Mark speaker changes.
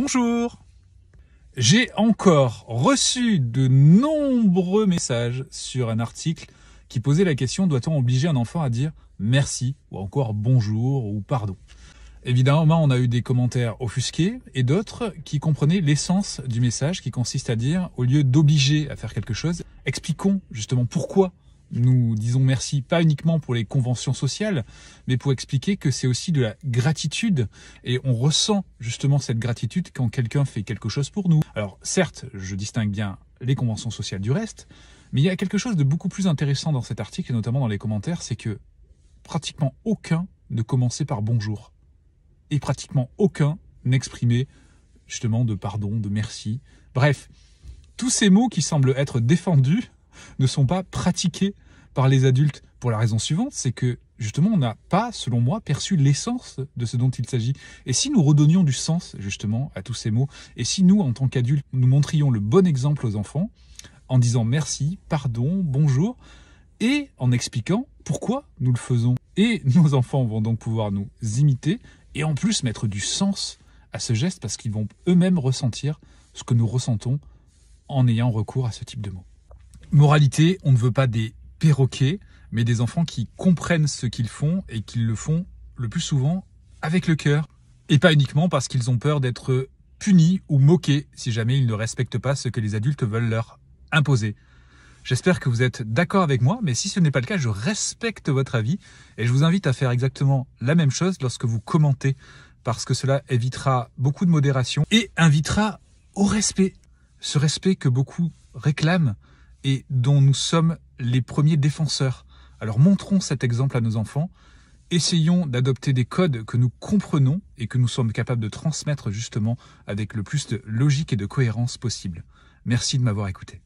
Speaker 1: Bonjour J'ai encore reçu de nombreux messages sur un article qui posait la question doit-on obliger un enfant à dire merci ou encore bonjour ou pardon Évidemment, on a eu des commentaires offusqués et d'autres qui comprenaient l'essence du message qui consiste à dire, au lieu d'obliger à faire quelque chose, expliquons justement pourquoi nous disons merci pas uniquement pour les conventions sociales, mais pour expliquer que c'est aussi de la gratitude et on ressent justement cette gratitude quand quelqu'un fait quelque chose pour nous. Alors certes, je distingue bien les conventions sociales du reste, mais il y a quelque chose de beaucoup plus intéressant dans cet article et notamment dans les commentaires, c'est que pratiquement aucun ne commençait par bonjour et pratiquement aucun n'exprimait justement de pardon, de merci. Bref, tous ces mots qui semblent être défendus ne sont pas pratiqués par les adultes pour la raison suivante, c'est que justement on n'a pas, selon moi, perçu l'essence de ce dont il s'agit. Et si nous redonnions du sens justement à tous ces mots, et si nous, en tant qu'adultes, nous montrions le bon exemple aux enfants en disant merci, pardon, bonjour, et en expliquant pourquoi nous le faisons. Et nos enfants vont donc pouvoir nous imiter et en plus mettre du sens à ce geste parce qu'ils vont eux-mêmes ressentir ce que nous ressentons en ayant recours à ce type de mots. Moralité, on ne veut pas des perroquets, mais des enfants qui comprennent ce qu'ils font et qu'ils le font le plus souvent avec le cœur. Et pas uniquement parce qu'ils ont peur d'être punis ou moqués si jamais ils ne respectent pas ce que les adultes veulent leur imposer. J'espère que vous êtes d'accord avec moi, mais si ce n'est pas le cas, je respecte votre avis et je vous invite à faire exactement la même chose lorsque vous commentez, parce que cela évitera beaucoup de modération et invitera au respect. Ce respect que beaucoup réclament et dont nous sommes les premiers défenseurs. Alors montrons cet exemple à nos enfants, essayons d'adopter des codes que nous comprenons et que nous sommes capables de transmettre justement avec le plus de logique et de cohérence possible. Merci de m'avoir écouté.